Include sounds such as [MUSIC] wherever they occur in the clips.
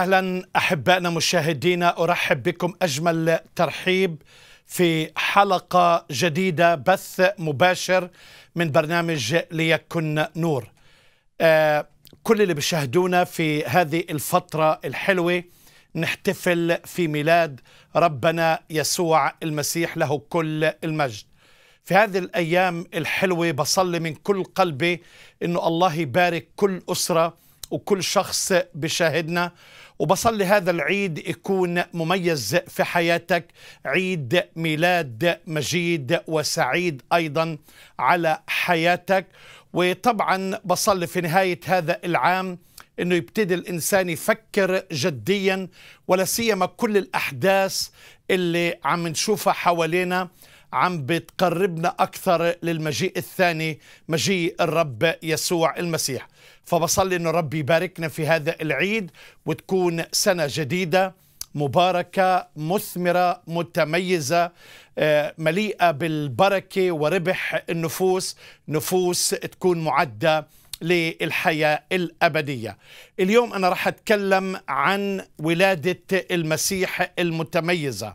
اهلا احبائنا مشاهدينا ارحب بكم اجمل ترحيب في حلقه جديده بث مباشر من برنامج ليكن نور. آه، كل اللي بيشاهدونا في هذه الفتره الحلوه نحتفل في ميلاد ربنا يسوع المسيح له كل المجد. في هذه الايام الحلوه بصلي من كل قلبي انه الله يبارك كل اسره وكل شخص بشاهدنا وبصلي هذا العيد يكون مميز في حياتك عيد ميلاد مجيد وسعيد أيضا على حياتك وطبعا بصلي في نهاية هذا العام انه يبتدي الانسان يفكر جديا ولا سيما كل الاحداث اللي عم نشوفها حوالينا عم بتقربنا اكثر للمجيء الثاني مجيء الرب يسوع المسيح فبصلي أن ربي يباركنا في هذا العيد وتكون سنة جديدة مباركة مثمرة متميزة آه، مليئة بالبركة وربح النفوس نفوس تكون معدة للحياة الأبدية اليوم أنا راح أتكلم عن ولادة المسيح المتميزة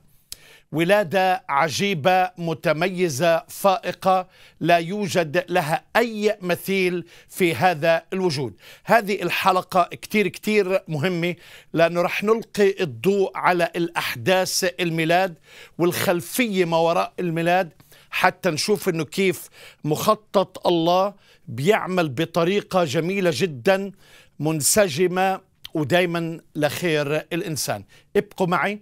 ولاده عجيبه متميزه فائقه لا يوجد لها اي مثيل في هذا الوجود هذه الحلقه كتير كتير مهمه لانه رح نلقي الضوء على الاحداث الميلاد والخلفيه ما وراء الميلاد حتى نشوف انه كيف مخطط الله بيعمل بطريقه جميله جدا منسجمه ودائما لخير الانسان ابقوا معي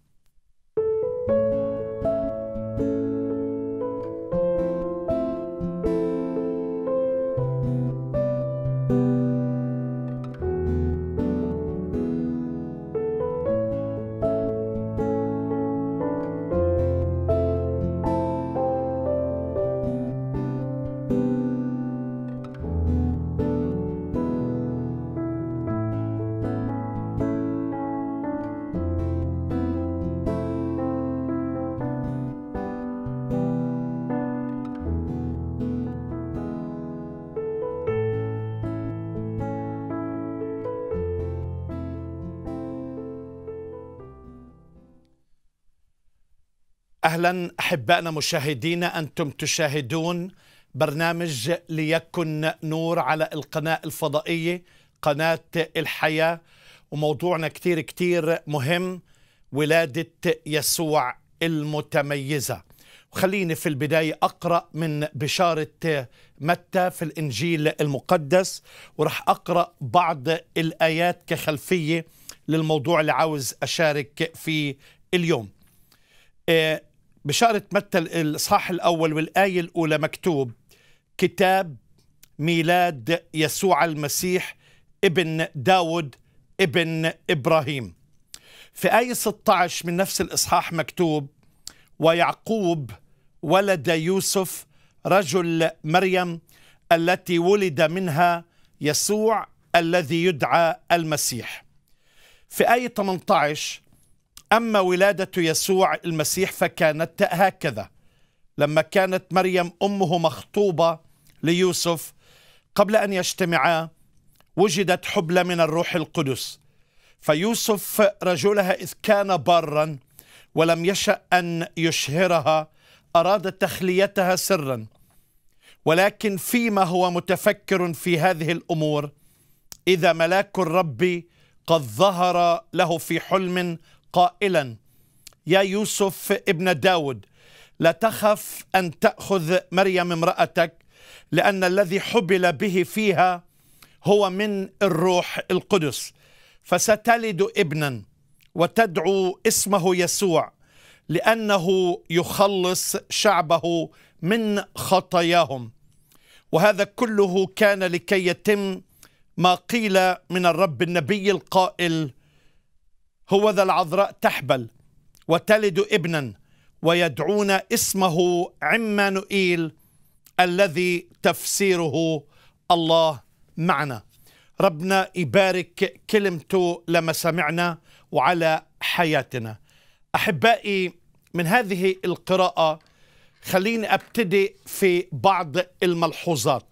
اهلا احبائنا مشاهدينا انتم تشاهدون برنامج ليكن نور على القناه الفضائيه قناه الحياه وموضوعنا كتير كتير مهم ولاده يسوع المتميزه وخليني في البدايه اقرا من بشاره متى في الانجيل المقدس وراح اقرا بعض الايات كخلفيه للموضوع اللي عاوز اشارك فيه اليوم آه، بشارة متى الإصحاح الأول والآية الأولى مكتوب كتاب ميلاد يسوع المسيح ابن داود ابن إبراهيم في آية 16 من نفس الإصحاح مكتوب ويعقوب ولد يوسف رجل مريم التي ولد منها يسوع الذي يدعى المسيح في آية 18 أما ولادة يسوع المسيح فكانت هكذا لما كانت مريم أمه مخطوبة ليوسف قبل أن يجتمعا وجدت حبلة من الروح القدس فيوسف رجلها إذ كان بارا ولم يشأ أن يشهرها أراد تخليتها سرا ولكن فيما هو متفكر في هذه الأمور إذا ملاك الرب قد ظهر له في حلم قائلا يا يوسف ابن داود لا تخف أن تأخذ مريم امرأتك لأن الذي حبل به فيها هو من الروح القدس فستلد ابنا وتدعو اسمه يسوع لأنه يخلص شعبه من خطاياهم وهذا كله كان لكي يتم ما قيل من الرب النبي القائل هو ذا العذراء تحبل وتلد ابنا ويدعون اسمه عمانوئيل الذي تفسيره الله معنا ربنا يبارك كلمته لما سمعنا وعلى حياتنا أحبائي من هذه القراءة خليني أبتدي في بعض الملحوظات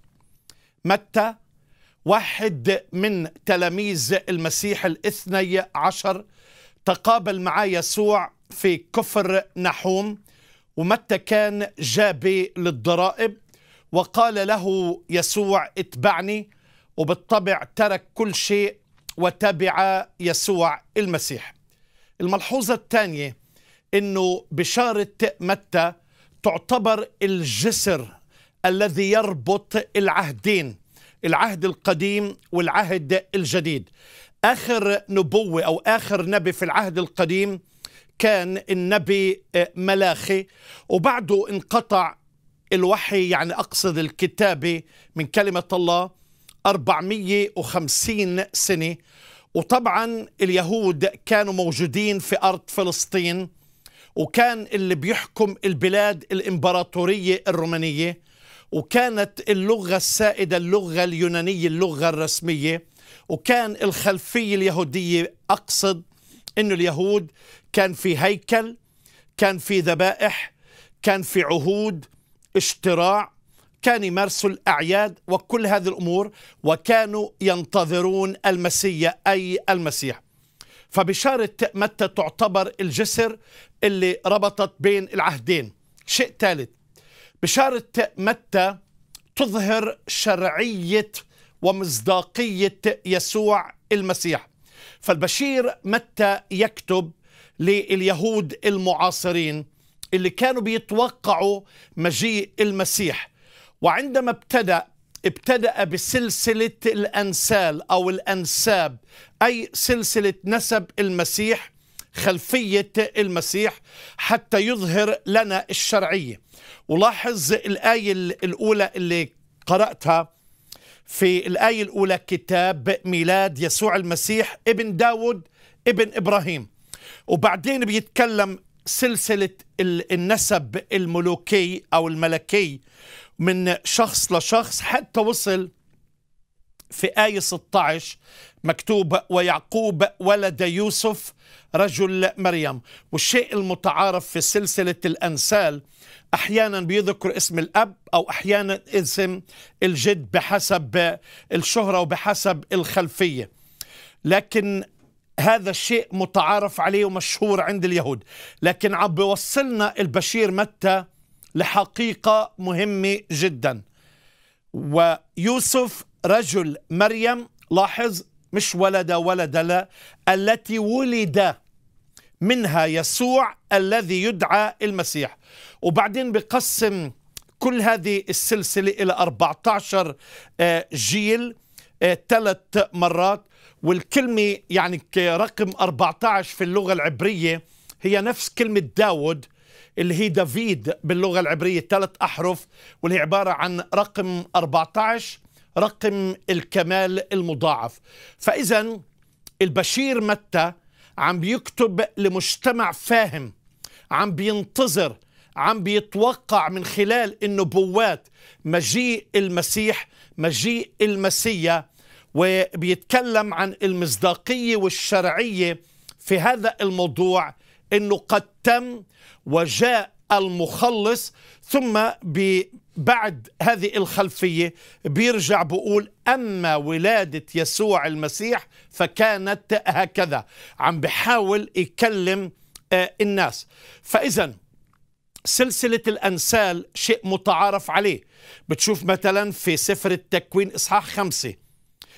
متى واحد من تلاميذ المسيح الاثني عشر تقابل مع يسوع في كفر نحوم ومتى كان جابي للضرائب وقال له يسوع اتبعني وبالطبع ترك كل شيء وتبع يسوع المسيح الملحوظة الثانية أنه بشارة متى تعتبر الجسر الذي يربط العهدين العهد القديم والعهد الجديد آخر نبوة أو آخر نبي في العهد القديم كان النبي آه، ملاخي وبعده انقطع الوحي يعني أقصد الكتابة من كلمة الله 450 سنة وطبعا اليهود كانوا موجودين في أرض فلسطين وكان اللي بيحكم البلاد الإمبراطورية الرومانية وكانت اللغة السائدة اللغة اليونانية اللغة الرسمية وكان الخلفية اليهودية أقصد أنه اليهود كان في هيكل كان في ذبائح كان في عهود اشتراع كان يمارسوا الأعياد وكل هذه الأمور وكانوا ينتظرون المسيح أي المسيح فبشارة متى تعتبر الجسر اللي ربطت بين العهدين شيء ثالث بشارة متى تظهر شرعية ومصداقية يسوع المسيح فالبشير متى يكتب لليهود المعاصرين اللي كانوا بيتوقعوا مجيء المسيح وعندما ابتدأ ابتدأ بسلسلة الأنسال أو الأنساب أي سلسلة نسب المسيح خلفية المسيح حتى يظهر لنا الشرعية ولاحظ الآية الأولى اللي قرأتها في الآية الأولى كتاب ميلاد يسوع المسيح ابن داود ابن إبراهيم وبعدين بيتكلم سلسلة النسب الملوكي أو الملكي من شخص لشخص حتى وصل في آية 16 مكتوب ويعقوب ولد يوسف رجل مريم والشيء المتعارف في سلسلة الأنسال أحيانا بيذكر اسم الأب أو أحيانا اسم الجد بحسب الشهرة وبحسب الخلفية لكن هذا الشيء متعارف عليه ومشهور عند اليهود لكن عم بيوصلنا البشير متى لحقيقة مهمة جدا ويوسف رجل مريم لاحظ مش ولد ولد لا التي ولد منها يسوع الذي يدعى المسيح وبعدين بقسم كل هذه السلسلة إلى 14 آه، جيل ثلاث آه، مرات والكلمة يعني رقم 14 في اللغة العبرية هي نفس كلمة داود اللي هي دافيد باللغة العبرية ثلاث أحرف واللي هي عبارة عن رقم 14 رقم الكمال المضاعف فإذا البشير متى عم بيكتب لمجتمع فاهم عم بينتظر عم بيتوقع من خلال النبوات مجيء المسيح مجيء المسيا وبيتكلم عن المصداقية والشرعية في هذا الموضوع أنه قد تم وجاء المخلص ثم بعد هذه الخلفية بيرجع بقول أما ولادة يسوع المسيح فكانت هكذا عم بحاول يكلم آه، الناس فإذا سلسلة الأنسال شيء متعارف عليه بتشوف مثلا في سفر التكوين إصحاح خمسة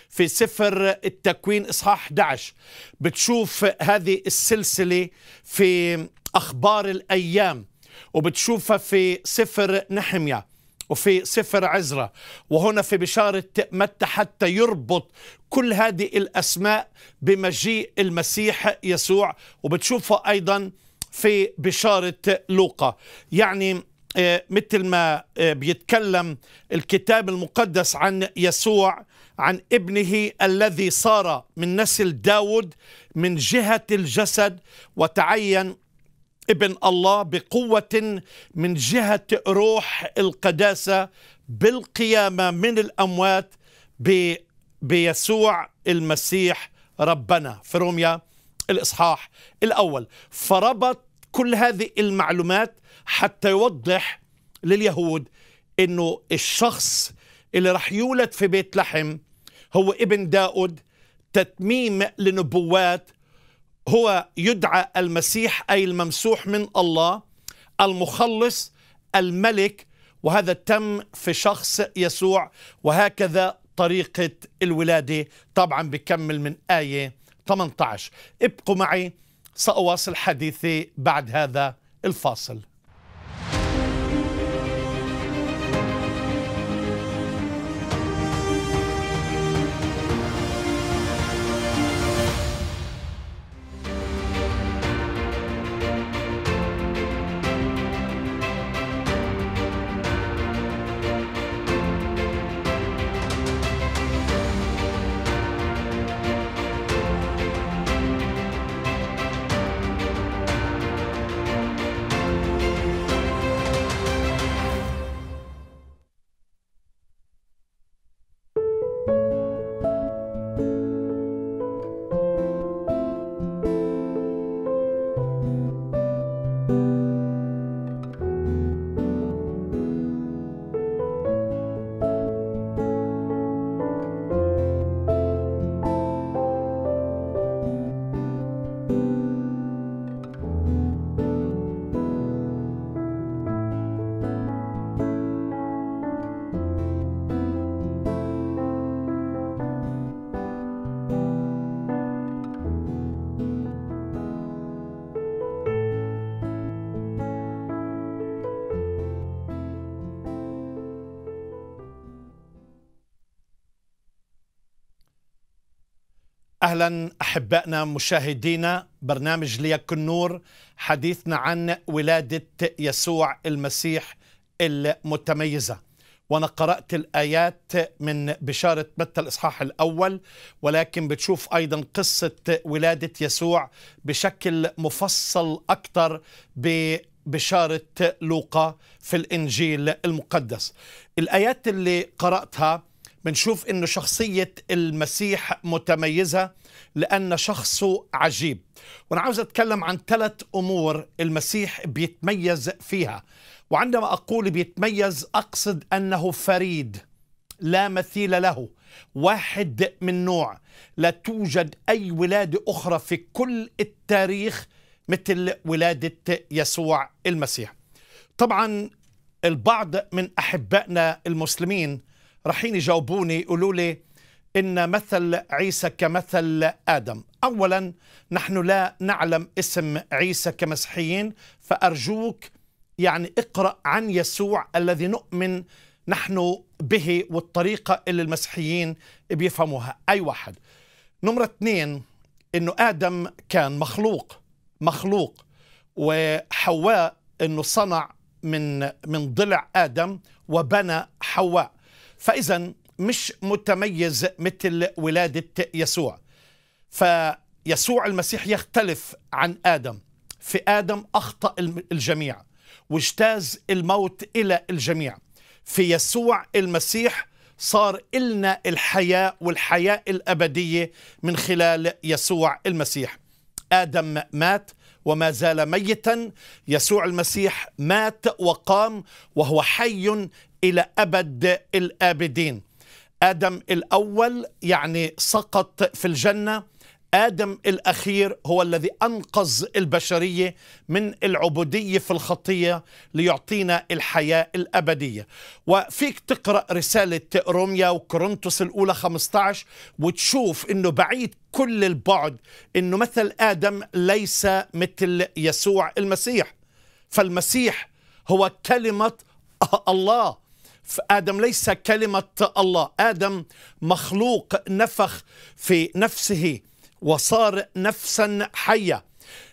في سفر التكوين إصحاح 11 بتشوف هذه السلسلة في أخبار الأيام وبتشوفها في سفر نحمية وفي سفر عزرة وهنا في بشارة متى حتى يربط كل هذه الأسماء بمجيء المسيح يسوع وبتشوفه أيضا في بشارة لوقا يعني آه، مثل ما آه، بيتكلم الكتاب المقدس عن يسوع عن ابنه الذي صار من نسل داود من جهة الجسد وتعين ابن الله بقوة من جهة روح القداسة بالقيامة من الأموات بيسوع المسيح ربنا في روميا الإصحاح الأول فربط كل هذه المعلومات حتى يوضح لليهود أنه الشخص اللي راح يولد في بيت لحم هو ابن داود تتميم لنبوات هو يدعى المسيح أي الممسوح من الله المخلص الملك وهذا تم في شخص يسوع وهكذا طريقة الولادة طبعا بكمل من آية 18 ابقوا معي سأواصل حديثي بعد هذا الفاصل اهلا احبائنا مشاهدينا برنامج ليكن نور حديثنا عن ولاده يسوع المسيح المتميزه وانا قرات الايات من بشاره متى الاصحاح الاول ولكن بتشوف ايضا قصه ولاده يسوع بشكل مفصل اكثر ببشاره لوقا في الانجيل المقدس الايات اللي قراتها بنشوف انه شخصية المسيح متميزة لأن شخصه عجيب وأنا عاوز أتكلم عن ثلاث أمور المسيح بيتميز فيها وعندما أقول بيتميز أقصد أنه فريد لا مثيل له واحد من نوع لا توجد أي ولادة أخرى في كل التاريخ مثل ولادة يسوع المسيح طبعا البعض من أحبائنا المسلمين رحين يجاوبوني يقولوا لي ان مثل عيسى كمثل ادم اولا نحن لا نعلم اسم عيسى كمسيحيين فارجوك يعني اقرا عن يسوع الذي نؤمن نحن به والطريقه اللي المسيحيين بيفهموها اي واحد نمره اثنين انه ادم كان مخلوق مخلوق وحواء انه صنع من من ضلع ادم وبنى حواء فإذا مش متميز مثل ولادة يسوع فيسوع المسيح يختلف عن آدم في آدم أخطأ الجميع واجتاز الموت إلى الجميع في يسوع المسيح صار إلنا الحياة والحياة الأبدية من خلال يسوع المسيح آدم مات وما زال ميتا يسوع المسيح مات وقام وهو حي إلى أبد الآبدين آدم الأول يعني سقط في الجنة آدم الأخير هو الذي أنقذ البشرية من العبودية في الخطية ليعطينا الحياة الأبدية وفيك تقرأ رسالة روميا وكورنثوس الأولى 15 وتشوف أنه بعيد كل البعد أنه مثل آدم ليس مثل يسوع المسيح فالمسيح هو كلمة الله آدم ليس كلمة الله آدم مخلوق نفخ في نفسه وصار نفسا حيه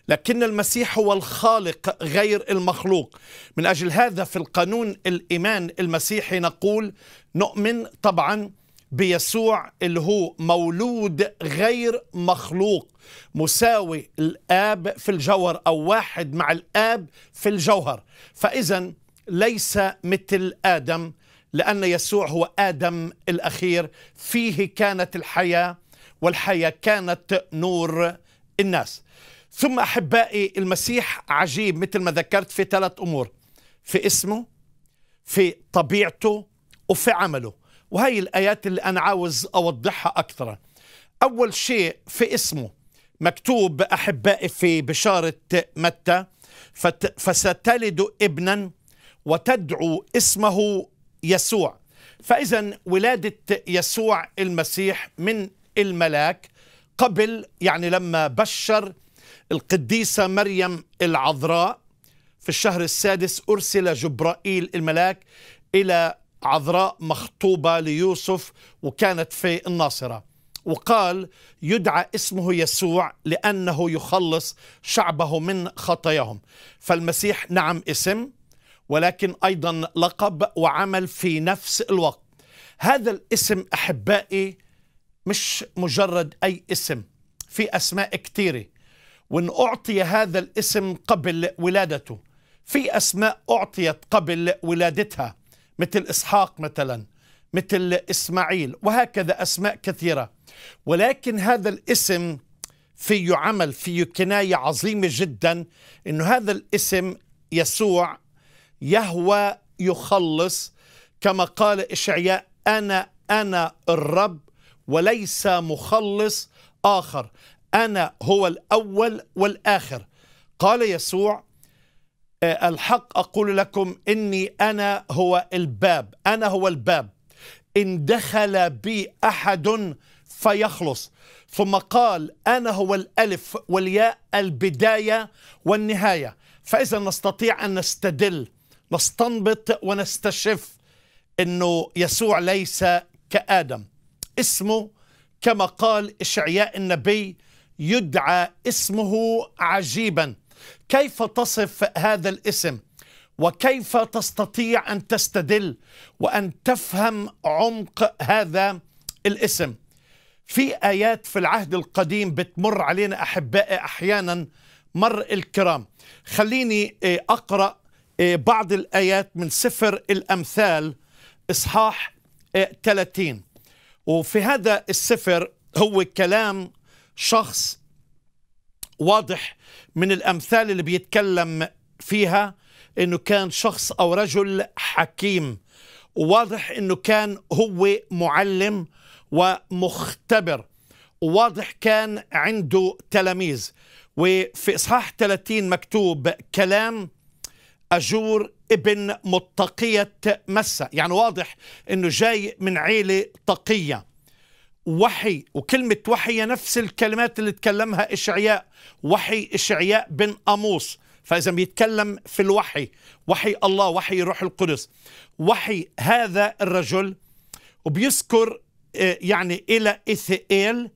لكن المسيح هو الخالق غير المخلوق من اجل هذا في القانون الايمان المسيحي نقول نؤمن طبعا بيسوع اللي هو مولود غير مخلوق مساوي الاب في الجوهر او واحد مع الاب في الجوهر فاذا ليس مثل ادم لأن يسوع هو آدم الأخير فيه كانت الحياة والحياة كانت نور الناس ثم أحبائي المسيح عجيب مثل ما ذكرت في ثلاث أمور في اسمه في طبيعته وفي عمله وهي الآيات اللي أنا عاوز أوضحها أكثر أول شيء في اسمه مكتوب أحبائي في بشارة متى فستلد ابنا وتدعو اسمه يسوع فإذا ولادة يسوع المسيح من الملاك قبل يعني لما بشر القديسة مريم العذراء في الشهر السادس أرسل جبرائيل الملاك إلى عذراء مخطوبة ليوسف وكانت في الناصرة وقال يدعى اسمه يسوع لأنه يخلص شعبه من خطاياهم فالمسيح نعم اسم ولكن أيضا لقب وعمل في نفس الوقت هذا الاسم أحبائي مش مجرد أي اسم في أسماء كثيرة وإن أعطي هذا الاسم قبل ولادته في أسماء أعطيت قبل ولادتها مثل إسحاق مثلا مثل إسماعيل وهكذا أسماء كثيرة ولكن هذا الاسم فيه عمل فيه كناية عظيمة جدا أنه هذا الاسم يسوع يهوى يخلص كما قال إشعياء أنا أنا الرب وليس مخلص آخر أنا هو الأول والآخر قال يسوع آه، الحق أقول لكم إني أنا هو الباب أنا هو الباب إن دخل بي أحد فيخلص ثم قال أنا هو الألف والياء البداية والنهاية فإذا نستطيع أن نستدل نستنبط ونستشف انه يسوع ليس كادم اسمه كما قال اشعياء النبي يدعى اسمه عجيبا كيف تصف هذا الاسم وكيف تستطيع ان تستدل وان تفهم عمق هذا الاسم في ايات في العهد القديم بتمر علينا احبائي احيانا مر الكرام خليني آه، اقرا إيه، بعض الآيات من سفر الأمثال إصحاح 30 إيه، وفي هذا السفر هو كلام شخص واضح من الأمثال اللي بيتكلم فيها أنه كان شخص أو رجل حكيم وواضح أنه كان هو معلم ومختبر وواضح كان عنده تلاميذ وفي إصحاح 30 مكتوب كلام أجور ابن متقية مسا يعني واضح أنه جاي من عيلة تقية وحي وكلمة وحي نفس الكلمات اللي تكلمها إشعياء وحي إشعياء بن أموس فإذا بيتكلم في الوحي وحي الله وحي روح القدس وحي هذا الرجل وبيذكر آه، يعني إلى إثئيل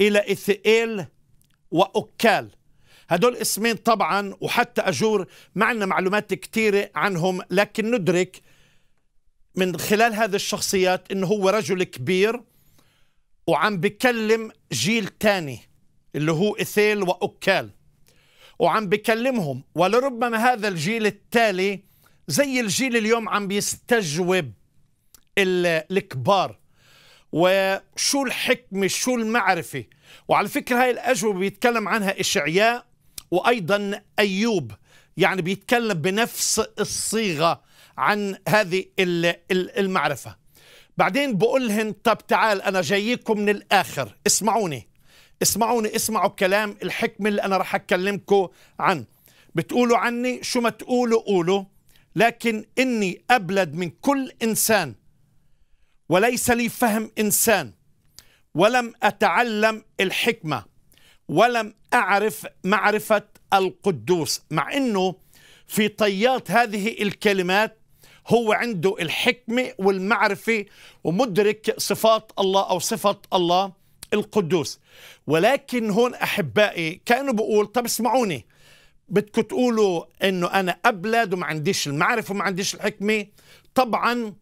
إلى إثئيل وأكال هدول اسمين طبعا وحتى أجور معنا معلومات كثيرة عنهم لكن ندرك من خلال هذه الشخصيات انه هو رجل كبير وعم بكلم جيل تاني اللي هو اثيل واوكال وعم بكلمهم ولربما هذا الجيل التالي زي الجيل اليوم عم بيستجوب الكبار وشو الحكمة شو المعرفة وعلى فكرة هاي الأجوبة بيتكلم عنها إشعياء وأيضا أيوب يعني بيتكلم بنفس الصيغة عن هذه المعرفة بعدين بقول طب تعال أنا جايكم من الآخر اسمعوني اسمعوني اسمعوا كلام الحكمة اللي أنا رح أكلمكم عنه بتقولوا عني شو ما تقولوا قولوا لكن إني أبلد من كل إنسان وليس لي فهم إنسان ولم أتعلم الحكمة ولم أعرف معرفة القدوس مع أنه في طيات هذه الكلمات هو عنده الحكمة والمعرفة ومدرك صفات الله أو صفة الله القدوس ولكن هون أحبائي كأنه بقول طب اسمعوني بدكم تقولوا أنه أنا أبلد وما عنديش المعرفة وما عنديش الحكمة طبعا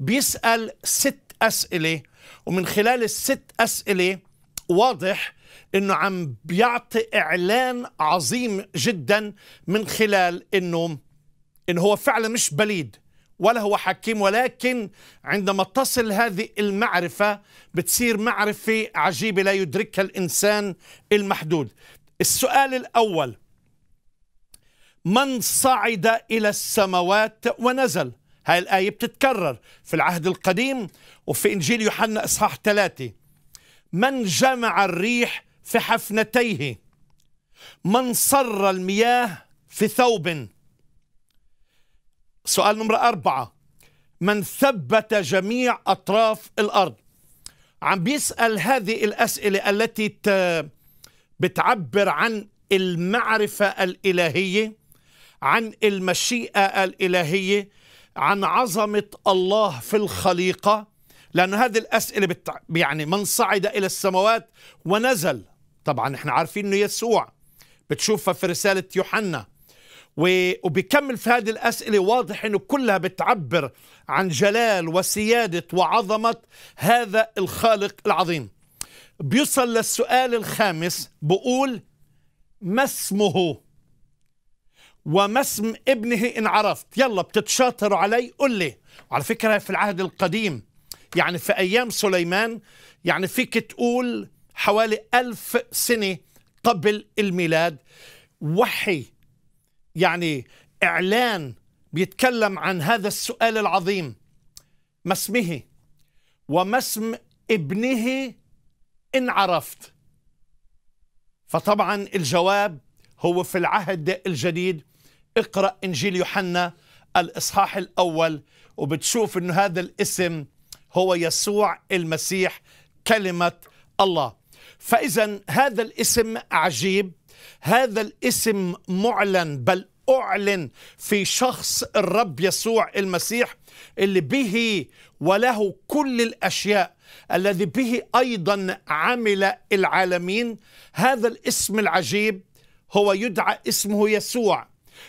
بيسأل ست أسئلة ومن خلال الست أسئلة واضح انه عم بيعطي اعلان عظيم جدا من خلال انه انه هو فعلا مش بليد ولا هو حكيم ولكن عندما تصل هذه المعرفة بتصير معرفة عجيبة لا يدركها الإنسان المحدود السؤال الأول من صعد إلى السماوات ونزل هاي الآية بتتكرر في العهد القديم وفي إنجيل يوحنا إصحاح ثلاثة من جمع الريح في حفنتيه من صر المياه في ثوب سؤال نمرة أربعة من ثبت جميع أطراف الأرض عم بيسأل هذه الأسئلة التي بتعبر عن المعرفة الإلهية عن المشيئة الإلهية عن عظمة الله في الخليقة لأن هذه الأسئلة بتع... يعني من صعد إلى السماوات ونزل طبعا احنا عارفين أنه يسوع بتشوفها في رسالة يوحنا وبيكمل في هذه الأسئلة واضح أنه كلها بتعبر عن جلال وسيادة وعظمة هذا الخالق العظيم بيوصل للسؤال الخامس بقول ما اسمه وما اسم ابنه إن عرفت يلا بتتشاطروا علي قل لي على فكرة في العهد القديم يعني في أيام سليمان يعني فيك تقول حوالي ألف سنة قبل الميلاد وحي يعني إعلان بيتكلم عن هذا السؤال العظيم ما اسمه وما اسم ابنه إن عرفت فطبعا الجواب هو في العهد الجديد اقرأ إنجيل يوحنا الإصحاح الأول وبتشوف أنه هذا الاسم هو يسوع المسيح كلمة الله فإذا هذا الاسم عجيب هذا الاسم معلن بل أعلن في شخص الرب يسوع المسيح اللي به وله كل الأشياء الذي به أيضا عمل العالمين هذا الاسم العجيب هو يدعى اسمه يسوع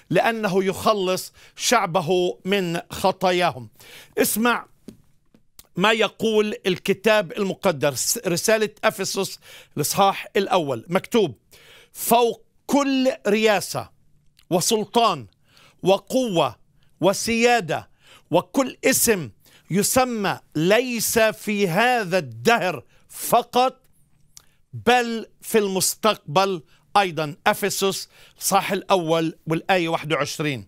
لأنه يخلص شعبه من خطاياهم اسمع ما يقول الكتاب المقدس رسالة أفسس الإصحاح الأول مكتوب فوق كل رياسة وسلطان وقوة وسيادة وكل اسم يسمى ليس في هذا الدهر فقط بل في المستقبل أيضا أفسس صح الأول والآية 21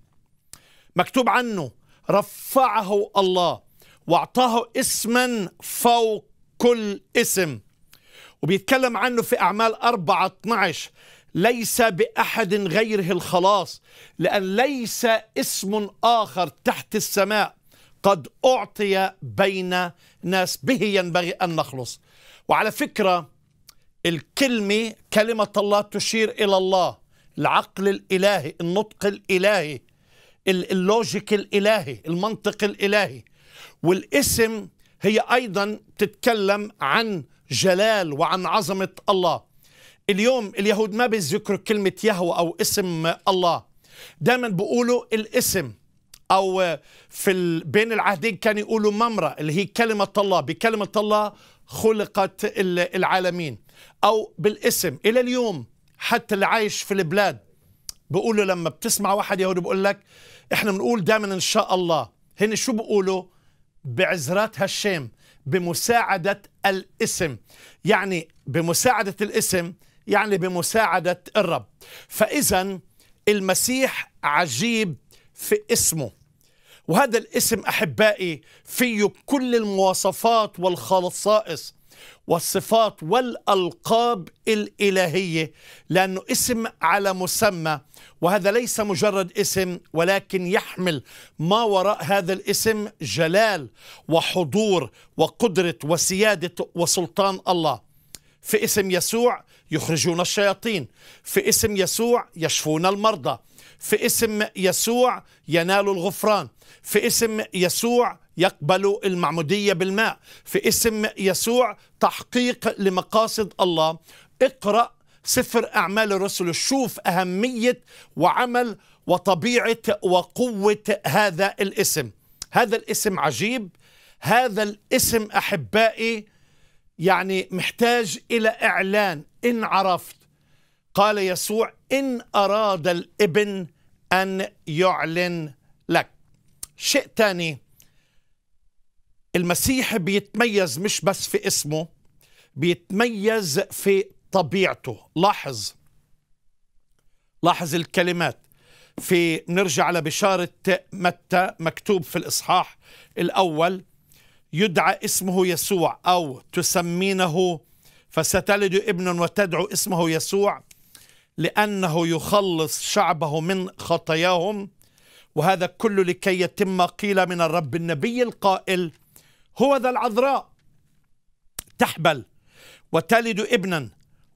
مكتوب عنه رفعه الله واعطاه اسما فوق كل اسم وبيتكلم عنه في أعمال 4 12 ليس بأحد غيره الخلاص لأن ليس اسم آخر تحت السماء قد أعطي بين ناس به ينبغي أن نخلص وعلى فكرة الكلمة كلمة الله تشير إلى الله العقل الإلهي النطق الإلهي اللوجيك الإلهي المنطق الإلهي والاسم هي أيضا تتكلم عن جلال وعن عظمة الله اليوم اليهود ما بيذكروا كلمة يهوى أو اسم الله دائما بيقولوا الاسم أو في بين العهدين كانوا يقولوا ممرة اللي هي كلمة الله بكلمة الله خلقت العالمين أو بالاسم إلى اليوم حتى اللي عايش في البلاد بيقولوا لما بتسمع واحد يهودي بيقول لك احنا بنقول دائما ان شاء الله هن شو بيقولوا بعزرات هشام بمساعدة الاسم يعني بمساعدة الاسم يعني بمساعدة الرب فإذا المسيح عجيب في اسمه وهذا الاسم أحبائي فيه كل المواصفات والخصائص والصفات والألقاب الإلهية لأنه اسم على مسمى وهذا ليس مجرد اسم ولكن يحمل ما وراء هذا الاسم جلال وحضور وقدرة وسيادة وسلطان الله في اسم يسوع يخرجون الشياطين في اسم يسوع يشفون المرضى في اسم يسوع ينال الغفران في اسم يسوع يقبل المعمودية بالماء في اسم يسوع تحقيق لمقاصد الله اقرأ سفر أعمال الرسل شوف أهمية وعمل وطبيعة وقوة هذا الاسم هذا الاسم عجيب هذا الاسم أحبائي يعني محتاج إلى إعلان إن عرفت قال يسوع إن أراد الابن أن يعلن لك شيء ثاني المسيح بيتميز مش بس في اسمه بيتميز في طبيعته لاحظ لاحظ الكلمات في نرجع على بشارة متى مكتوب في الإصحاح الأول يدعى اسمه يسوع أو تسمينه فستلد ابن وتدعو اسمه يسوع لأنه يخلص شعبه من خطاياهم وهذا كله لكي يتم قيل من الرب النبي القائل هو ذا العذراء تحبل وتلد ابنا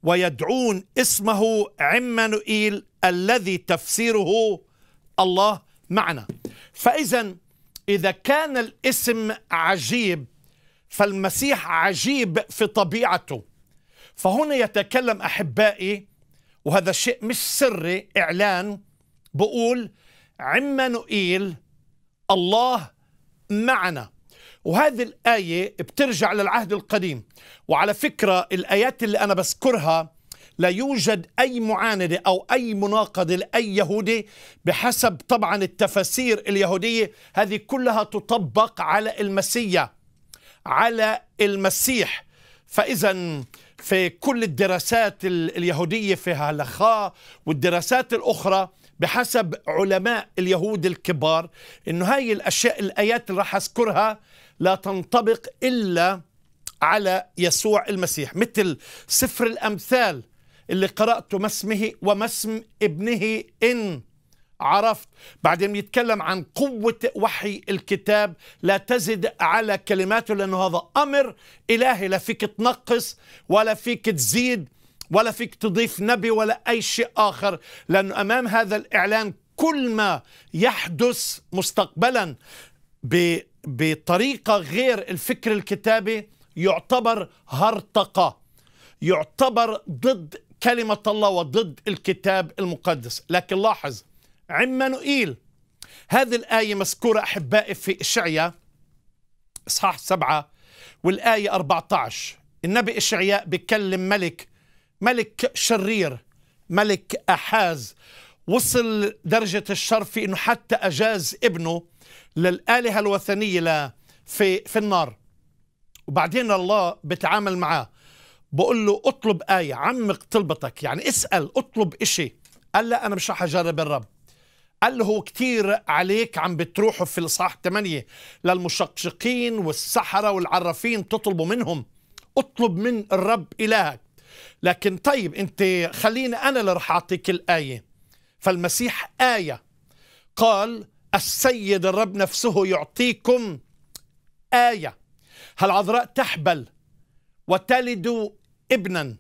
ويدعون اسمه عمانوئيل الذي تفسيره الله معنا فإذا إذا كان الاسم عجيب فالمسيح عجيب في طبيعته فهنا يتكلم أحبائي وهذا الشيء مش سري إعلان بقول عمانوئيل الله معنا وهذه الآية بترجع للعهد القديم وعلى فكرة الآيات اللي أنا بذكرها لا يوجد أي معاندة أو أي مناقضة لأي يهودي بحسب طبعا التفاسير اليهودية هذه كلها تطبق على المسيا على المسيح فإذا في كل الدراسات اليهودية في هالخاء والدراسات الأخرى بحسب علماء اليهود الكبار انه هاي الاشياء الايات اللي راح اذكرها لا تنطبق إلا على يسوع المسيح مثل سفر الأمثال اللي قرأته ما اسمه وما اسم ابنه إن عرفت بعدين يتكلم عن قوة وحي الكتاب لا تزد على كلماته لأنه هذا أمر إلهي لا فيك تنقص ولا فيك تزيد ولا فيك تضيف نبي ولا أي شيء آخر لأنه أمام هذا الإعلان كل ما يحدث مستقبلا ب بطريقة غير الفكر الكتابي يعتبر هرطقة يعتبر ضد كلمة الله وضد الكتاب المقدس لكن لاحظ عمانوئيل هذه الآية مذكورة أحبائي في إشعياء إصحاح سبعة والآية 14 النبي إشعياء بيكلم ملك ملك شرير ملك أحاز وصل درجة الشر في أنه حتى أجاز ابنه للآلهة الوثنية في في النار وبعدين الله بتعامل معاه بقول له اطلب آية عمق طلبتك يعني اسأل اطلب إشي قال لا أنا مش رح أجرب الرب قال له هو كتير عليك عم بتروحوا في الإصحاح 8 للمشقشقين والسحرة والعرافين تطلبوا منهم اطلب من الرب إلهك لكن طيب أنت خليني أنا اللي رح أعطيك الآية فالمسيح آية قال السيد الرب نفسه يعطيكم آية العذراء تحبل وتلد ابنا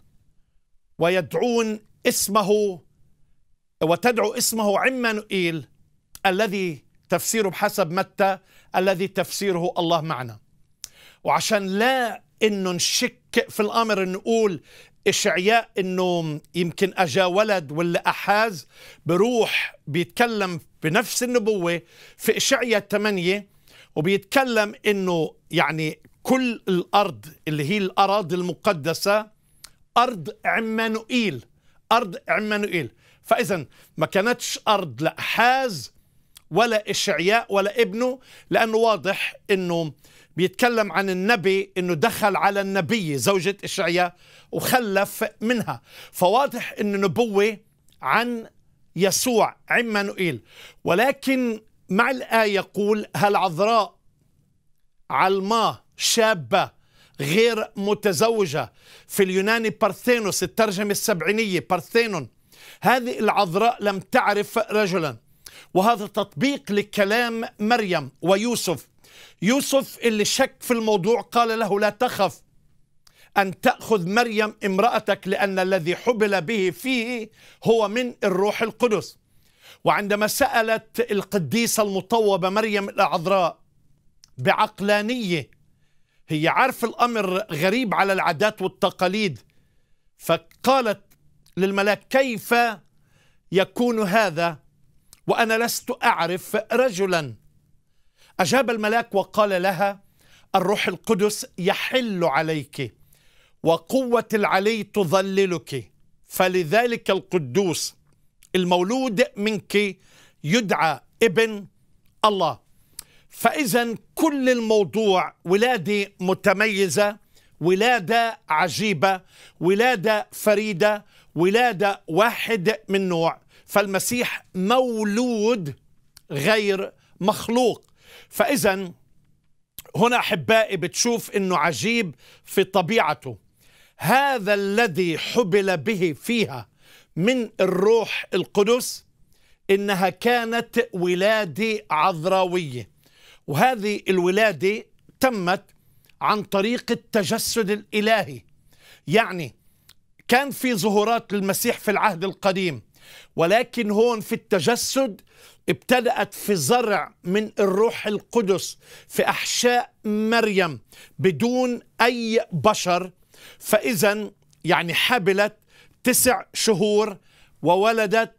ويدعون اسمه وتدعو اسمه عمانوئيل الذي تفسيره بحسب متى الذي تفسيره الله معنا وعشان لا انه نشك في الامر نقول اشعياء انه يمكن اجا ولد ولا احاز بروح بيتكلم بنفس النبوة في إشعية 8 وبيتكلم أنه يعني كل الأرض اللي هي الأراضي المقدسة أرض عمانوئيل أرض عمانوئيل فإذا ما كانتش أرض لأحاز ولا إشعياء ولا ابنه لأنه واضح أنه بيتكلم عن النبي أنه دخل على النبي زوجة إشعياء وخلف منها فواضح أن نبوة عن يسوع عمانوئيل ولكن مع الآية يقول هل عذراء علماه شابة غير متزوجة في اليوناني بارثينوس الترجمة السبعينية بارثينون هذه العذراء لم تعرف رجلا وهذا تطبيق لكلام مريم ويوسف يوسف اللي شك في الموضوع قال له لا تخف أن تأخذ مريم امرأتك لأن الذي حبل به فيه هو من الروح القدس وعندما سألت القديسة المطوبة مريم العذراء بعقلانية هي عارف الأمر غريب على العادات والتقاليد فقالت للملاك كيف يكون هذا وأنا لست أعرف رجلا أجاب الملاك وقال لها الروح القدس يحل عليك وقوة العلي تظللك فلذلك القدوس المولود منك يدعى ابن الله فإذا كل الموضوع ولادة متميزة ولادة عجيبة ولادة فريدة ولادة واحد من نوع فالمسيح مولود غير مخلوق فإذا هنا أحبائي بتشوف أنه عجيب في طبيعته هذا الذي حبل به فيها من الروح القدس إنها كانت ولادة عذراوية وهذه الولادة تمت عن طريق التجسد الإلهي يعني كان في ظهورات للمسيح في العهد القديم ولكن هون في التجسد ابتدأت في زرع من الروح القدس في أحشاء مريم بدون أي بشر فإذا يعني حبلت تسع شهور وولدت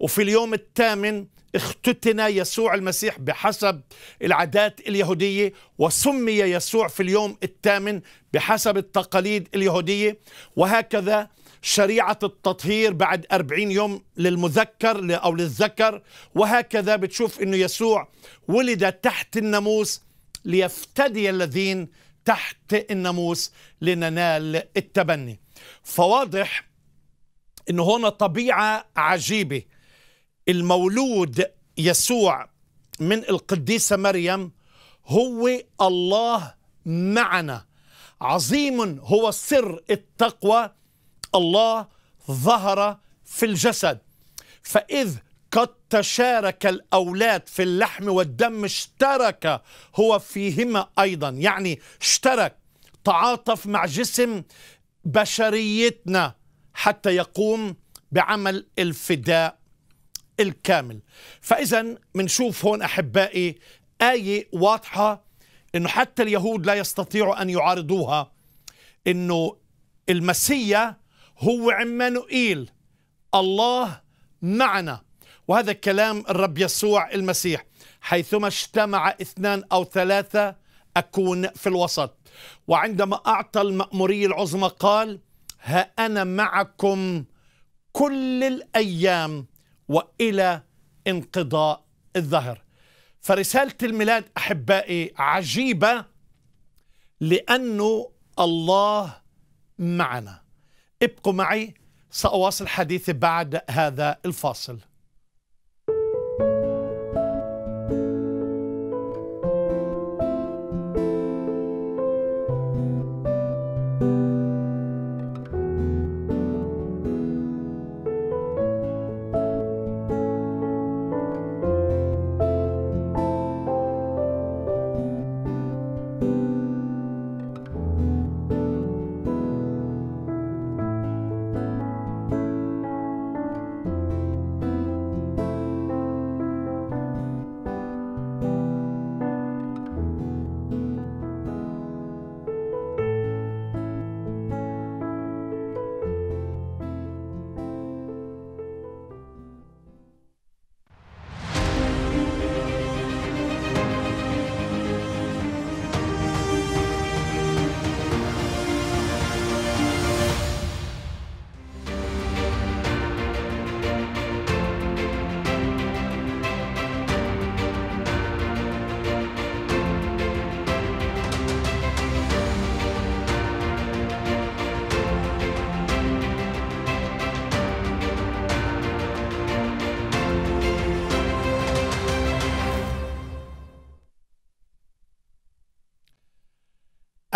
وفي اليوم الثامن اختتن يسوع المسيح بحسب العادات اليهودية وسمي يسوع في اليوم الثامن بحسب التقاليد اليهودية وهكذا شريعة التطهير بعد أربعين يوم للمذكر أو للذكر وهكذا بتشوف أنه يسوع ولد تحت الناموس ليفتدي الذين تحت الناموس لننال التبني فواضح انه هنا طبيعه عجيبه المولود يسوع من القديسه مريم هو الله معنا عظيم هو سر التقوى الله ظهر في الجسد فاذ قد تشارك الأولاد في اللحم والدم اشترك هو فيهما أيضا يعني اشترك تعاطف مع جسم بشريتنا حتى يقوم بعمل الفداء الكامل فإذا منشوف هون أحبائي آية واضحة أنه حتى اليهود لا يستطيعوا أن يعارضوها أنه المسيا هو عمانوئيل الله معنا وهذا كلام الرب يسوع المسيح حيثما اجتمع اثنان أو ثلاثة أكون في الوسط وعندما أعطى المأمورية العظمى قال ها أنا معكم كل الأيام وإلى انقضاء الظهر فرسالة الميلاد أحبائي عجيبة لأنه الله معنا ابقوا معي سأواصل حديثي بعد هذا الفاصل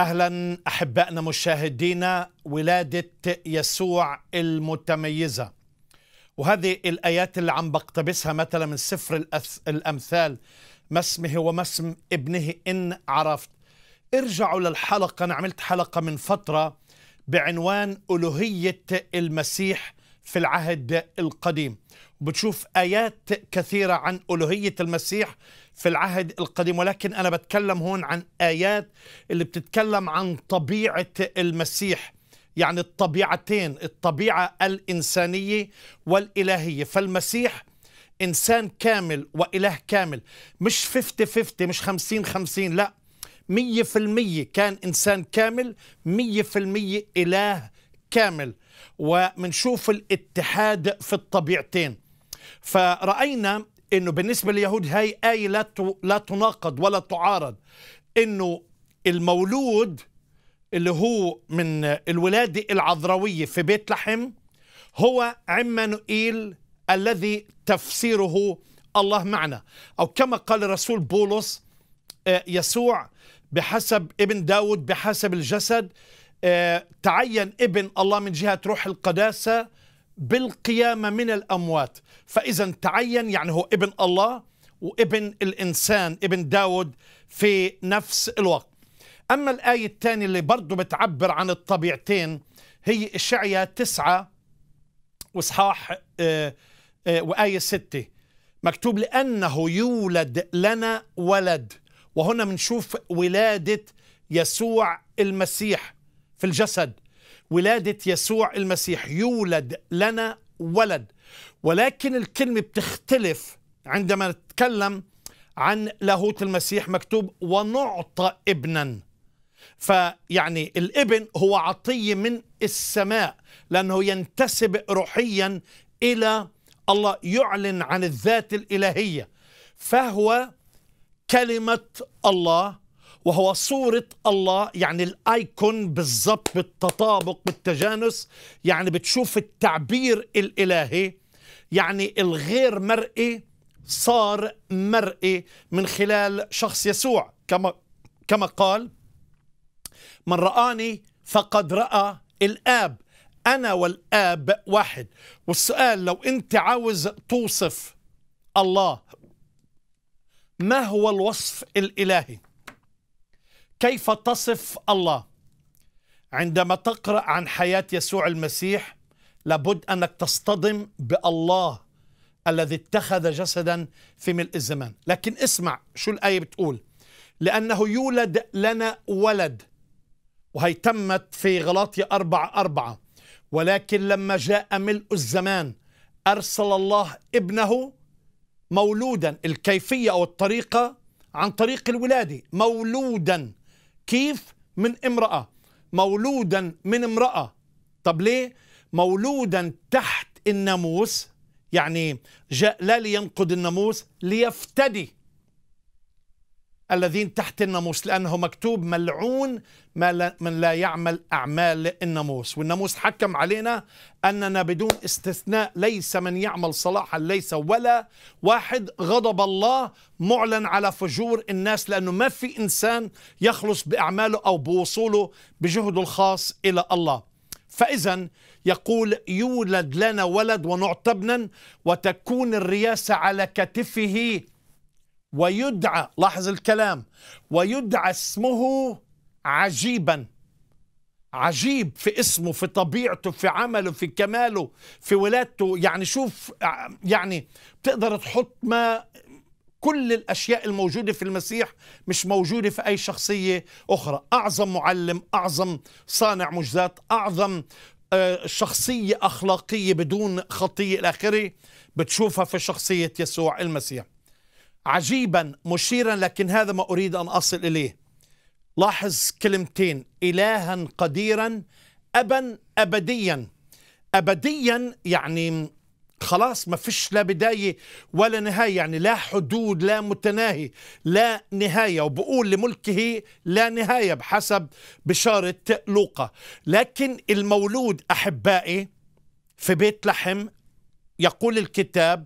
اهلا احبائنا مشاهدينا ولاده يسوع المتميزه وهذه الايات اللي عم بقتبسها مثلا من سفر الامثال ما اسمه وما اسم ابنه ان عرفت ارجعوا للحلقه انا عملت حلقه من فتره بعنوان الوهيه المسيح في العهد القديم وبتشوف ايات كثيره عن الوهيه المسيح في العهد القديم ولكن أنا بتكلم هون عن آيات اللي بتتكلم عن طبيعة المسيح يعني الطبيعتين الطبيعة الإنسانية والإلهية فالمسيح إنسان كامل وإله كامل مش 50-50 مش 50-50 لا مية في المية كان إنسان كامل مية في المية إله كامل ومنشوف الاتحاد في الطبيعتين فرأينا انه بالنسبه لليهود هاي ايه لا لا تناقض ولا تعارض انه المولود اللي هو من الولاده العذراويه في بيت لحم هو عمانوئيل الذي تفسيره الله معنا او كما قال الرسول بولس آه، يسوع بحسب ابن داود بحسب الجسد آه، تعين ابن الله من جهه روح القداسه بالقيامة من الأموات فإذا تعين يعني هو ابن الله وابن الإنسان ابن داود في نفس الوقت أما الآية الثانية اللي برضو بتعبر عن الطبيعتين هي إشعية تسعة وإصحاح آه، آه، وآية ستة مكتوب لأنه يولد لنا ولد وهنا بنشوف ولادة يسوع المسيح في الجسد ولاده يسوع المسيح يولد لنا ولد ولكن الكلمه بتختلف عندما نتكلم عن لاهوت المسيح مكتوب ونعطى ابنا فيعني الابن هو عطيه من السماء لانه ينتسب روحيا الى الله يعلن عن الذات الالهيه فهو كلمه الله وهو صورة الله يعني الآيكون بالضبط بالتطابق بالتجانس يعني بتشوف التعبير الإلهي يعني الغير مرئي صار مرئي من خلال شخص يسوع كما كما قال من رآني فقد رأى الآب أنا والآب واحد والسؤال لو أنت عاوز توصف الله ما هو الوصف الإلهي كيف تصف الله عندما تقرا عن حياه يسوع المسيح لابد انك تصطدم بالله الذي اتخذ جسدا في ملء الزمان لكن اسمع شو الايه بتقول لانه يولد لنا ولد وهي تمت في غلاطية أربعة أربعة ولكن لما جاء ملء الزمان أرسل الله ابنه مولودا الكيفية أو الطريقة عن طريق الولادة مولودا كيف من امرأة مولودا من امرأة طب ليه مولودا تحت الناموس يعني جاء لا لينقض الناموس ليفتدي الذين تحت الناموس لأنه مكتوب ملعون ما من لا يعمل أعمال الناموس والناموس حكم علينا أننا بدون استثناء ليس من يعمل صلاحا ليس ولا واحد غضب الله معلن على فجور الناس لأنه ما في إنسان يخلص بأعماله أو بوصوله بجهده الخاص إلى الله فإذا يقول يولد لنا ولد ونعطى ابنا وتكون الرياسة على كتفه ويدعى لاحظ الكلام ويدعى اسمه عجيبا عجيب في اسمه في طبيعته في عمله في كماله في ولادته يعني شوف يعني بتقدر تحط ما كل الاشياء الموجوده في المسيح مش موجوده في اي شخصيه اخرى اعظم معلم اعظم صانع معجزات اعظم آه، شخصيه اخلاقيه بدون خطيه الى اخره بتشوفها في شخصيه يسوع المسيح عجيبا مشيرا لكن هذا ما أريد أن أصل إليه لاحظ كلمتين إلها قديرا أبا أبديا أبديا يعني خلاص ما فيش لا بداية ولا نهاية يعني لا حدود لا متناهي لا نهاية وبقول لملكه لا نهاية بحسب بشارة لوقا لكن المولود أحبائي في بيت لحم يقول الكتاب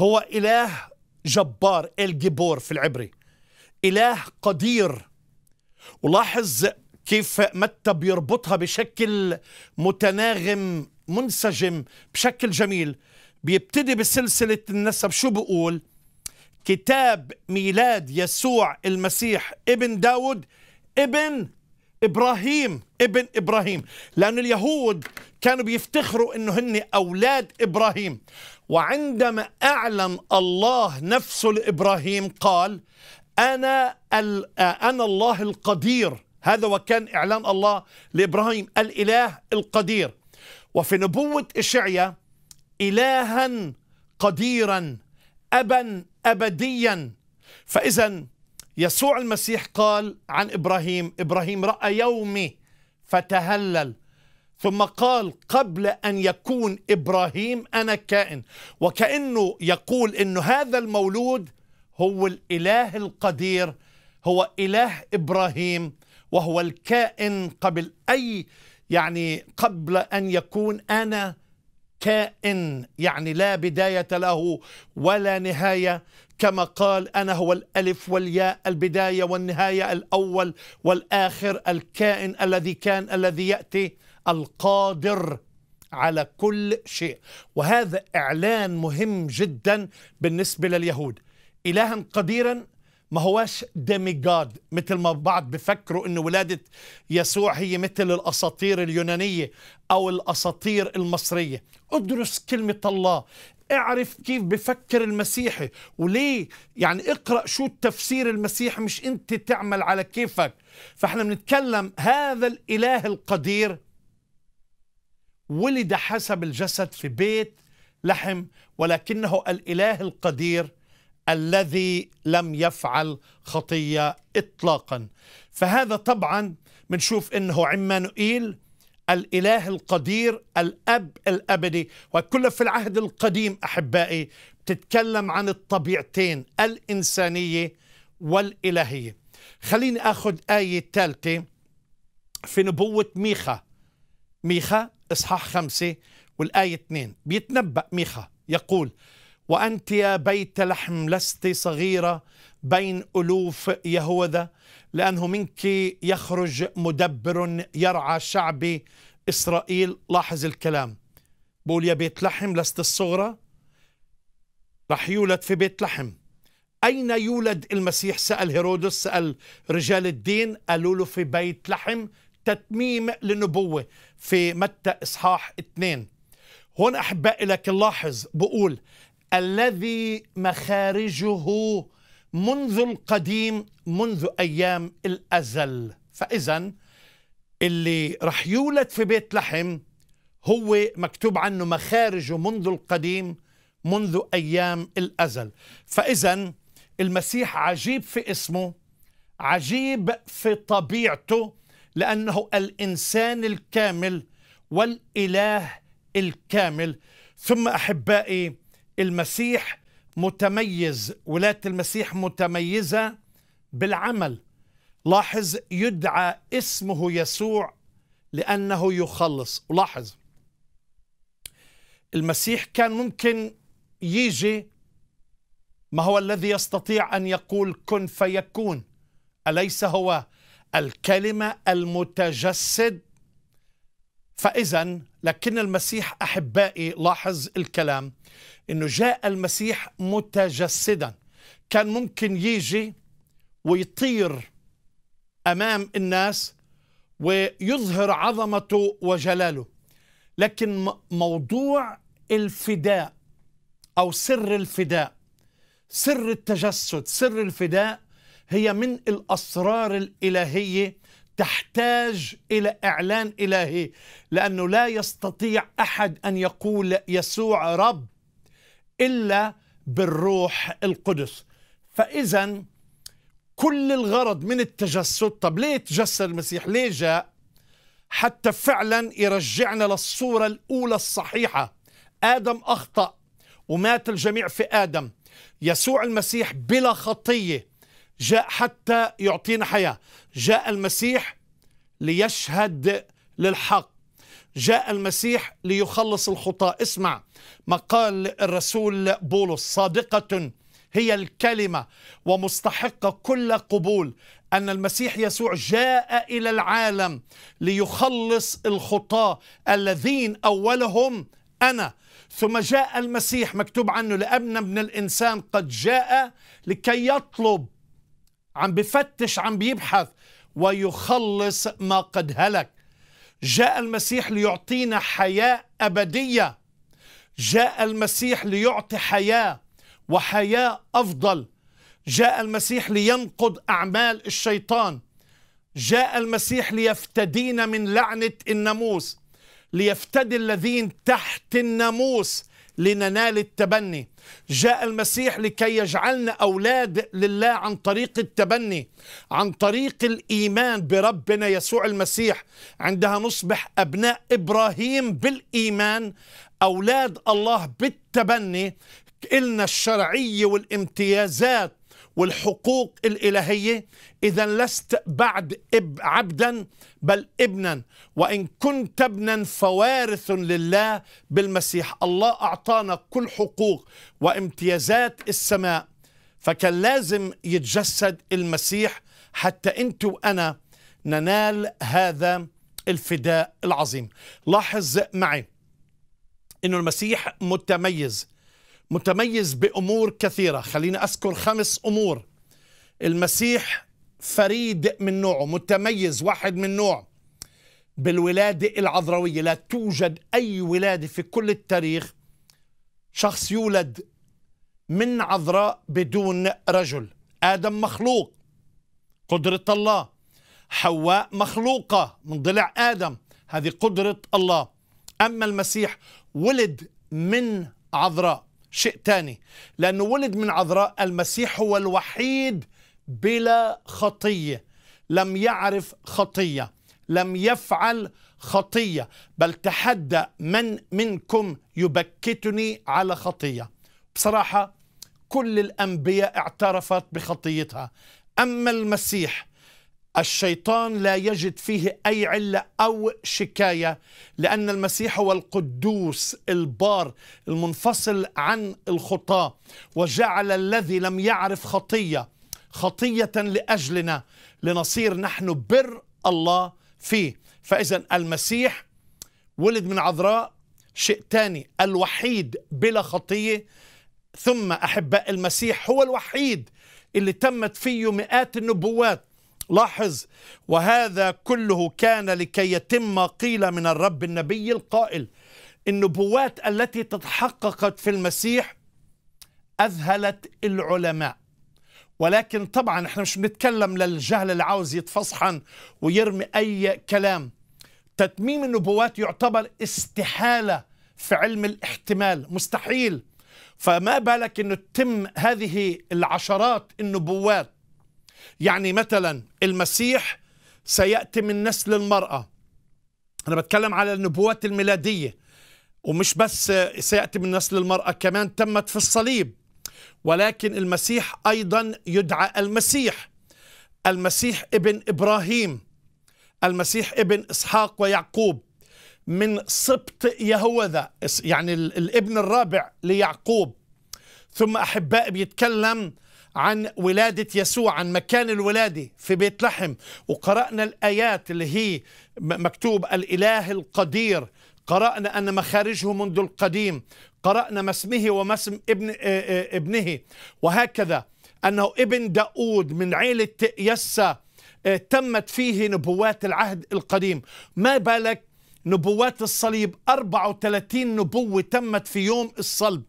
هو إله جبار الجبور في العبري إله قدير ولاحظ كيف متى بيربطها بشكل متناغم منسجم بشكل جميل بيبتدي بسلسلة النسب شو بقول كتاب ميلاد يسوع المسيح ابن داود ابن إبراهيم ابن إبراهيم لأن اليهود كانوا بيفتخروا أنه هن أولاد إبراهيم وعندما أعلم الله نفسه لإبراهيم قال أنا, أنا الله القدير هذا وكان إعلان الله لإبراهيم الإله القدير وفي نبوة إشعيا إلها قديرا أبا أبديا فإذا يسوع المسيح قال عن إبراهيم إبراهيم رأى يومي فتهلل ثم قال قبل أن يكون إبراهيم أنا كائن وكأنه يقول أنه هذا المولود هو الإله القدير هو إله إبراهيم وهو الكائن قبل أي يعني قبل أن يكون أنا كائن يعني لا بداية له ولا نهاية كما قال أنا هو الألف والياء البداية والنهاية الأول والآخر الكائن الذي كان الذي يأتي القادر على كل شيء وهذا إعلان مهم جدا بالنسبة لليهود إلها قديرا ما هواش ديميجاد مثل ما بعض بفكروا أن ولادة يسوع هي مثل الأساطير اليونانية أو الأساطير المصرية ادرس كلمة الله اعرف كيف بفكر المسيحي وليه يعني اقرأ شو التفسير المسيحي مش انت تعمل على كيفك فاحنا بنتكلم هذا الإله القدير ولد حسب الجسد في بيت لحم ولكنه الاله القدير الذي لم يفعل خطيه اطلاقا فهذا طبعا بنشوف انه عمانوئيل الاله القدير الاب الابدي وكل في العهد القديم احبائي بتتكلم عن الطبيعتين الانسانيه والالهيه خليني اخذ ايه ثالثه في نبوه ميخا ميخا إصحاح خمسة والآية اثنين بيتنبأ ميخا يقول وأنت يا بيت لحم لست صغيرة بين ألوف يهوذا لأنه منك يخرج مدبر يرعى شعب إسرائيل لاحظ الكلام بقول يا بيت لحم لست الصغرى رح يولد في بيت لحم أين يولد المسيح سأل هيرودس سأل رجال الدين قالوا له في بيت لحم تتميم للنبوة في متى إصحاح 2 هون أحبائي لك نلاحظ بقول الذي مخارجه منذ القديم منذ أيام الأزل فإذا اللي رح يولد في بيت لحم هو مكتوب عنه مخارجه منذ القديم منذ أيام الأزل فإذا المسيح عجيب في اسمه عجيب في طبيعته لأنه الإنسان الكامل والإله الكامل ثم أحبائي المسيح متميز ولاه المسيح متميزة بالعمل لاحظ يدعى اسمه يسوع لأنه يخلص ولاحظ المسيح كان ممكن يجي ما هو الذي يستطيع أن يقول كن فيكون أليس هو الكلمة المتجسد فإذا لكن المسيح أحبائي لاحظ الكلام إنه جاء المسيح متجسدا كان ممكن يجي ويطير أمام الناس ويظهر عظمته وجلاله لكن موضوع الفداء أو سر الفداء سر التجسد سر الفداء هي من الأسرار الإلهية تحتاج إلى إعلان إلهي لأنه لا يستطيع أحد أن يقول يسوع رب إلا بالروح القدس فإذا كل الغرض من التجسد طب ليه تجسد المسيح ليه جاء حتى فعلا يرجعنا للصورة الأولى الصحيحة آدم أخطأ ومات الجميع في آدم يسوع المسيح بلا خطية جاء حتى يعطينا حياة جاء المسيح ليشهد للحق جاء المسيح ليخلص الخطاة اسمع ما قال الرسول بولس صادقة هي الكلمة ومستحقة كل قبول أن المسيح يسوع جاء إلى العالم ليخلص الخطاة الذين أولهم أنا ثم جاء المسيح مكتوب عنه لأبن من الإنسان قد جاء لكي يطلب عم بفتش عم بيبحث ويخلص ما قد هلك جاء المسيح ليعطينا حياة أبدية جاء المسيح ليعطي حياة وحياة أفضل جاء المسيح لينقض أعمال الشيطان جاء المسيح ليفتدينا من لعنة الناموس ليفتدي الذين تحت الناموس لننال التبني جاء المسيح لكي يجعلنا أولاد لله عن طريق التبني عن طريق الإيمان بربنا يسوع المسيح عندها نصبح أبناء إبراهيم بالإيمان أولاد الله بالتبني إلنا الشرعية والامتيازات والحقوق الإلهية إذا لست بعد إب عبدا بل ابنا وإن كنت ابنا فوارث لله بالمسيح الله أعطانا كل حقوق وامتيازات السماء فكان لازم يتجسد المسيح حتى أنت وأنا ننال هذا الفداء العظيم لاحظ معي أنه المسيح متميز متميز بامور كثيره خليني اذكر خمس امور المسيح فريد من نوعه متميز واحد من نوع بالولاده العذراويه لا توجد اي ولاده في كل التاريخ شخص يولد من عذراء بدون رجل ادم مخلوق قدره الله حواء مخلوقه من ضلع ادم هذه قدره الله اما المسيح ولد من عذراء شيء ثاني لأنه ولد من عذراء المسيح هو الوحيد بلا خطية لم يعرف خطية لم يفعل خطية بل تحدى من منكم يبكتني على خطية بصراحة كل الأنبياء اعترفت بخطيتها أما المسيح الشيطان لا يجد فيه أي علة أو شكاية لأن المسيح هو القدوس البار المنفصل عن الخطاة وجعل الذي لم يعرف خطية خطية لأجلنا لنصير نحن بر الله فيه فإذا المسيح ولد من عذراء شيء ثاني الوحيد بلا خطية ثم أحباء المسيح هو الوحيد اللي تمت فيه مئات النبوات لاحظ وهذا كله كان لكي يتم قيل من الرب النبي القائل النبوات التي تتحققت في المسيح أذهلت العلماء ولكن طبعا احنا مش بنتكلم للجهل اللي عاوز يتفصحن ويرمي أي كلام تتميم النبوات يعتبر استحالة في علم الاحتمال مستحيل فما بالك أن تتم هذه العشرات النبوات يعني مثلا المسيح سيأتي من نسل المرأة أنا بتكلم على النبوات الميلادية ومش بس سيأتي من نسل المرأة كمان تمت في الصليب ولكن المسيح أيضا يدعى المسيح المسيح ابن إبراهيم المسيح ابن إسحاق ويعقوب من سبط يهوذا يعني الابن الرابع ليعقوب ثم أحباء بيتكلم عن ولادة يسوع عن مكان الولادة في بيت لحم وقرأنا الآيات اللي هي مكتوب الإله القدير قرأنا أن مخارجه منذ القديم قرأنا ما اسمه وما اسم ابن ابنه وهكذا أنه ابن داود من عيلة يسا تمت فيه نبوات العهد القديم ما بالك نبوات الصليب 34 نبوة تمت في يوم الصلب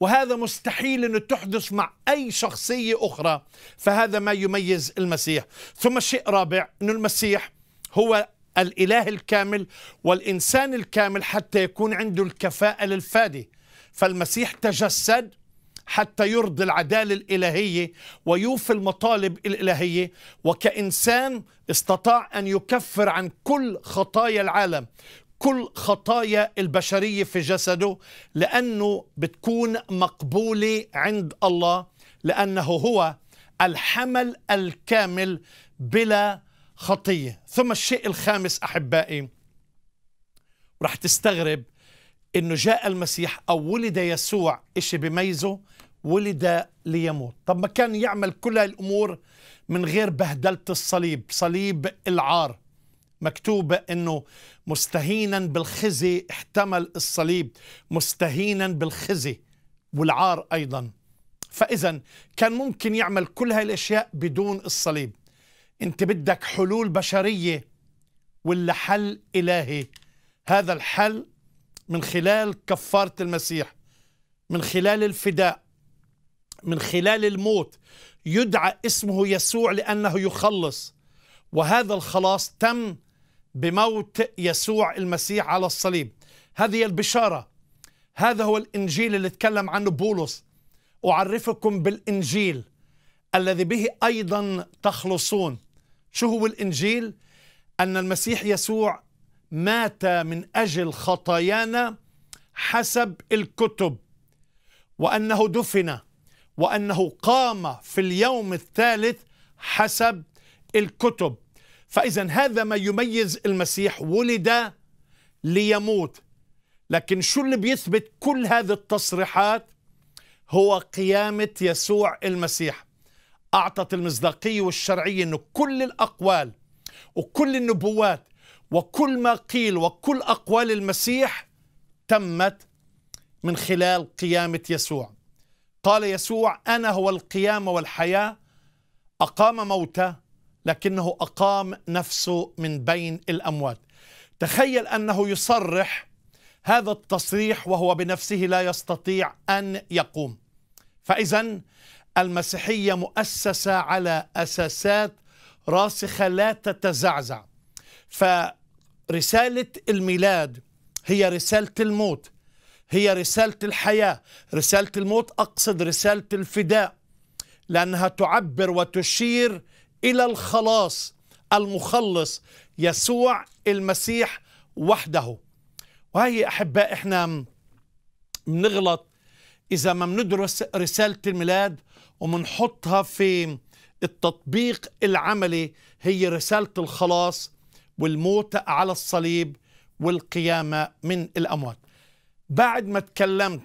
وهذا مستحيل أن تحدث مع أي شخصية أخرى فهذا ما يميز المسيح ثم الشيء الرابع أن المسيح هو الإله الكامل والإنسان الكامل حتى يكون عنده الكفاءة للفادي فالمسيح تجسد حتى يرضي العدالة الإلهية ويوفي المطالب الإلهية وكإنسان استطاع أن يكفر عن كل خطايا العالم كل خطايا البشرية في جسده لأنه بتكون مقبولة عند الله لأنه هو الحمل الكامل بلا خطية ثم الشيء الخامس أحبائي رح تستغرب أنه جاء المسيح أو ولد يسوع إشي بميزه ولد ليموت طب ما كان يعمل كل الأمور من غير بهدلة الصليب صليب العار مكتوبة أنه مستهينا بالخزي احتمل الصليب مستهينا بالخزي والعار أيضا فإذا كان ممكن يعمل كل هاي الأشياء بدون الصليب أنت بدك حلول بشرية ولا حل إلهي هذا الحل من خلال كفارة المسيح من خلال الفداء من خلال الموت يدعى اسمه يسوع لأنه يخلص وهذا الخلاص تم بموت يسوع المسيح على الصليب هذه البشارة هذا هو الإنجيل اللي تكلم عنه بولس أعرفكم بالإنجيل الذي به أيضا تخلصون شو هو الإنجيل؟ أن المسيح يسوع مات من أجل خطايانا حسب الكتب وأنه دفن وأنه قام في اليوم الثالث حسب الكتب فإذا هذا ما يميز المسيح ولد ليموت لكن شو اللي بيثبت كل هذه التصريحات هو قيامة يسوع المسيح أعطت المصداقية والشرعية أنه كل الأقوال وكل النبوات وكل ما قيل وكل أقوال المسيح تمت من خلال قيامة يسوع قال يسوع أنا هو القيامة والحياة أقام موتى لكنه أقام نفسه من بين الأموات تخيل أنه يصرح هذا التصريح وهو بنفسه لا يستطيع أن يقوم فإذا المسيحية مؤسسة على أساسات راسخة لا تتزعزع فرسالة الميلاد هي رسالة الموت هي رسالة الحياة رسالة الموت أقصد رسالة الفداء لأنها تعبر وتشير إلى الخلاص المخلص يسوع المسيح وحده وهي أحباء إحنا بنغلط إذا ما بندرس رسالة الميلاد ومنحطها في التطبيق العملي هي رسالة الخلاص والموت على الصليب والقيامة من الأموات بعد ما تكلمت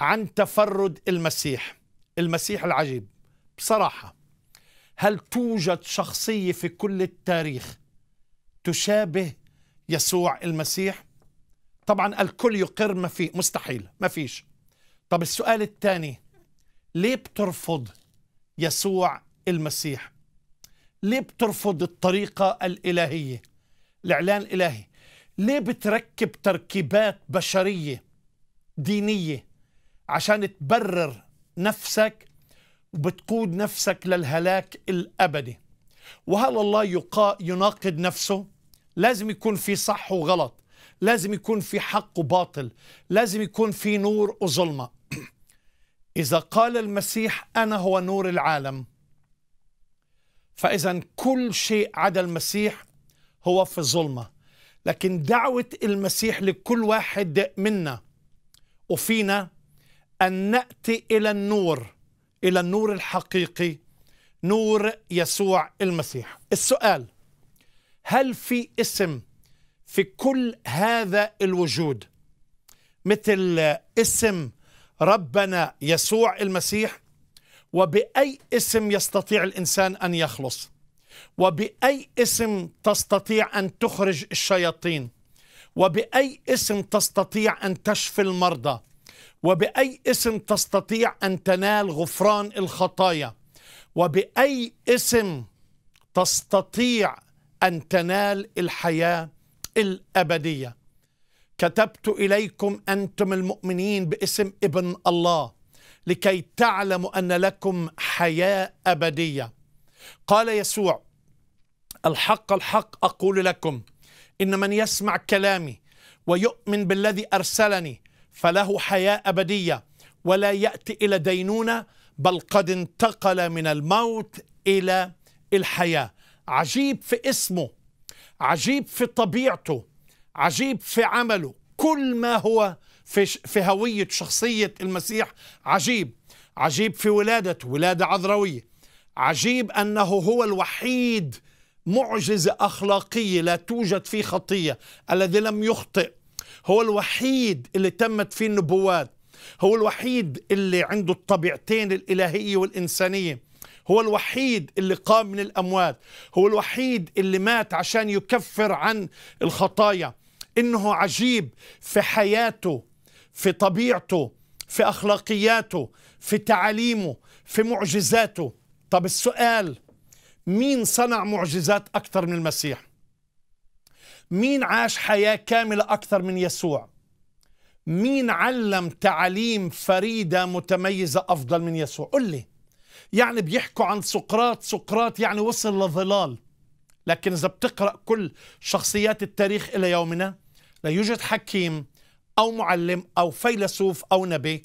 عن تفرد المسيح المسيح العجيب بصراحة هل توجد شخصيه في كل التاريخ تشابه يسوع المسيح طبعا الكل يقر ما في مستحيل ما فيش طب السؤال الثاني ليه بترفض يسوع المسيح ليه بترفض الطريقة الإلهية الإعلان الإلهي ليه بتركب تركيبات بشرية دينية عشان تبرر نفسك وبتقود نفسك للهلاك الأبدي وهل الله يقا يناقض نفسه لازم يكون في صح وغلط لازم يكون في حق وباطل لازم يكون في نور وظلمة [CLEARS THROAT] إذا قال المسيح أنا هو نور العالم فإذا كل شيء عدا المسيح هو في الظلمة لكن دعوة المسيح لكل واحد منا وفينا أن نأتي إلى النور إلى النور الحقيقي نور يسوع المسيح السؤال هل في اسم في كل هذا الوجود مثل اسم ربنا يسوع المسيح وبأي اسم يستطيع الإنسان أن يخلص وبأي اسم تستطيع أن تخرج الشياطين وبأي اسم تستطيع أن تشفي المرضى وبأي اسم تستطيع أن تنال غفران الخطايا وبأي اسم تستطيع أن تنال الحياة الأبدية كتبت إليكم أنتم المؤمنين باسم ابن الله لكي تعلموا أن لكم حياة أبدية قال يسوع الحق الحق أقول لكم إن من يسمع كلامي ويؤمن بالذي أرسلني فله حياة أبدية ولا يأتي إلى دينونة بل قد انتقل من الموت إلى الحياة عجيب في اسمه عجيب في طبيعته عجيب في عمله كل ما هو في, في هوية شخصية المسيح عجيب عجيب في ولادته ولادة عذراوية عجيب أنه هو الوحيد معجزة أخلاقية لا توجد فيه خطية الذي لم يخطئ هو الوحيد اللي تمت فيه النبوات هو الوحيد اللي عنده الطبيعتين الإلهية والإنسانية هو الوحيد اللي قام من الأموات هو الوحيد اللي مات عشان يكفر عن الخطايا إنه عجيب في حياته في طبيعته في أخلاقياته في تعاليمه في معجزاته طب السؤال مين صنع معجزات أكثر من المسيح؟ مين عاش حياة كاملة أكثر من يسوع مين علم تعاليم فريدة متميزة أفضل من يسوع قل لي يعني بيحكوا عن سقراط سقراط يعني وصل لظلال لكن إذا بتقرأ كل شخصيات التاريخ إلى يومنا لا يوجد حكيم أو معلم أو فيلسوف أو نبي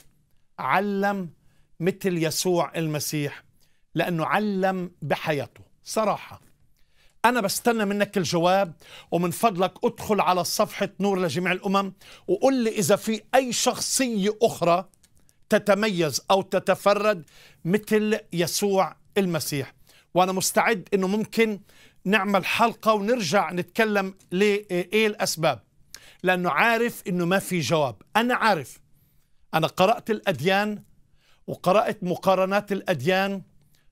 علم مثل يسوع المسيح لأنه علم بحياته صراحة أنا بستنى منك الجواب ومن فضلك أدخل على صفحة نور لجميع الأمم وقل لي إذا في أي شخصية أخرى تتميز أو تتفرد مثل يسوع المسيح وأنا مستعد أنه ممكن نعمل حلقة ونرجع نتكلم لإيه الأسباب لأنه عارف أنه ما في جواب أنا عارف أنا قرأت الأديان وقرأت مقارنات الأديان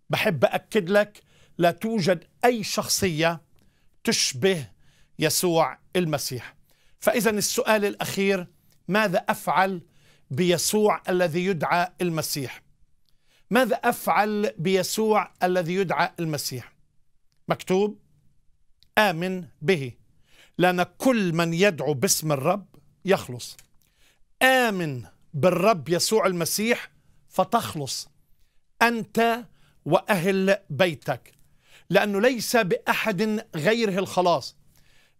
بحب أكد لك لا توجد أي شخصية تشبه يسوع المسيح فإذا السؤال الأخير ماذا أفعل بيسوع الذي يدعى المسيح ماذا أفعل بيسوع الذي يدعى المسيح مكتوب آمن به لأن كل من يدعو باسم الرب يخلص آمن بالرب يسوع المسيح فتخلص أنت وأهل بيتك لأنه ليس بأحد غيره الخلاص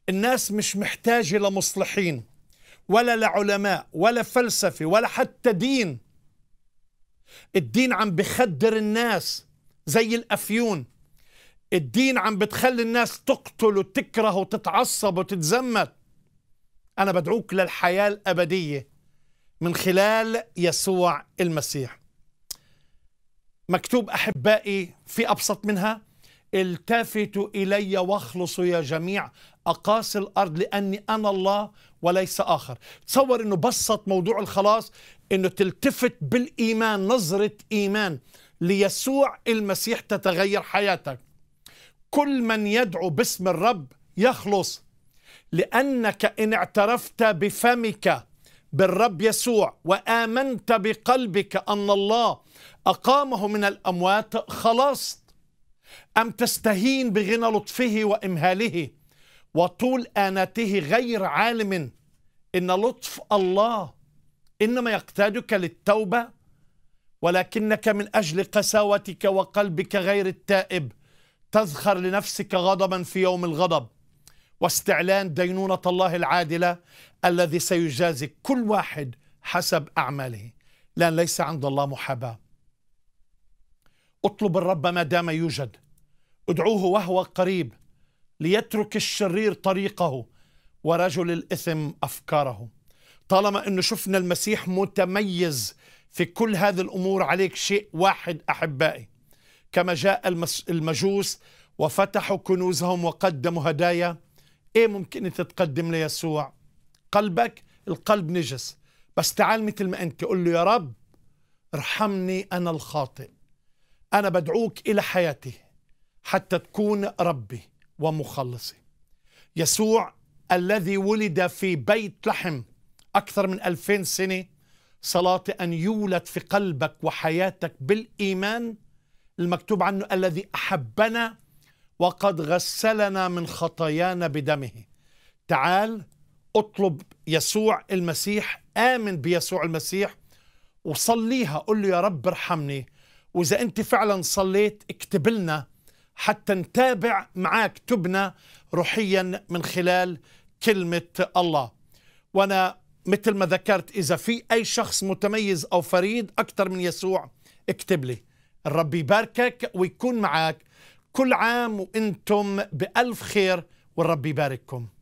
الناس مش محتاجة لمصلحين ولا لعلماء ولا فلسفة ولا حتى دين الدين عم بخدر الناس زي الأفيون الدين عم بتخلي الناس تقتل وتكره وتتعصب وتتزمت أنا بدعوك للحياة الأبدية من خلال يسوع المسيح مكتوب أحبائي في أبسط منها التفتوا إلي واخلصوا يا جميع اقاصي الأرض لأني أنا الله وليس آخر تصور أنه بسط موضوع الخلاص أنه تلتفت بالإيمان نظرة إيمان ليسوع المسيح تتغير حياتك كل من يدعو باسم الرب يخلص لأنك إن اعترفت بفمك بالرب يسوع وآمنت بقلبك أن الله أقامه من الأموات خلصت أم تستهين بغنى لطفه وإمهاله وطول آنته غير عالم إن لطف الله إنما يقتادك للتوبة ولكنك من أجل قساوتك وقلبك غير التائب تزخر لنفسك غضبا في يوم الغضب واستعلان دينونة الله العادلة الذي سيجازي كل واحد حسب أعماله لأن ليس عند الله محاباه اطلب الرب ما دام يوجد ادعوه وهو قريب ليترك الشرير طريقه ورجل الإثم أفكاره طالما أنه شفنا المسيح متميز في كل هذه الأمور عليك شيء واحد أحبائي كما جاء المجوس وفتحوا كنوزهم وقدموا هدايا إيه ممكن تتقدم ليسوع قلبك القلب نجس بس تعال مثل ما أنت قل له يا رب ارحمني أنا الخاطئ أنا بدعوك إلى حياتي حتى تكون ربي ومخلصي يسوع الذي ولد في بيت لحم أكثر من ألفين سنة صلاة أن يولد في قلبك وحياتك بالإيمان المكتوب عنه الذي أحبنا وقد غسلنا من خطايانا بدمه تعال اطلب يسوع المسيح آمن بيسوع المسيح وصليها قل له يا رب ارحمني واذا انت فعلا صليت اكتب لنا حتى نتابع معاك تبنى روحيا من خلال كلمه الله وانا مثل ما ذكرت اذا في اي شخص متميز او فريد اكثر من يسوع اكتب لي الرب يباركك ويكون معك كل عام وانتم بالف خير والرب يبارككم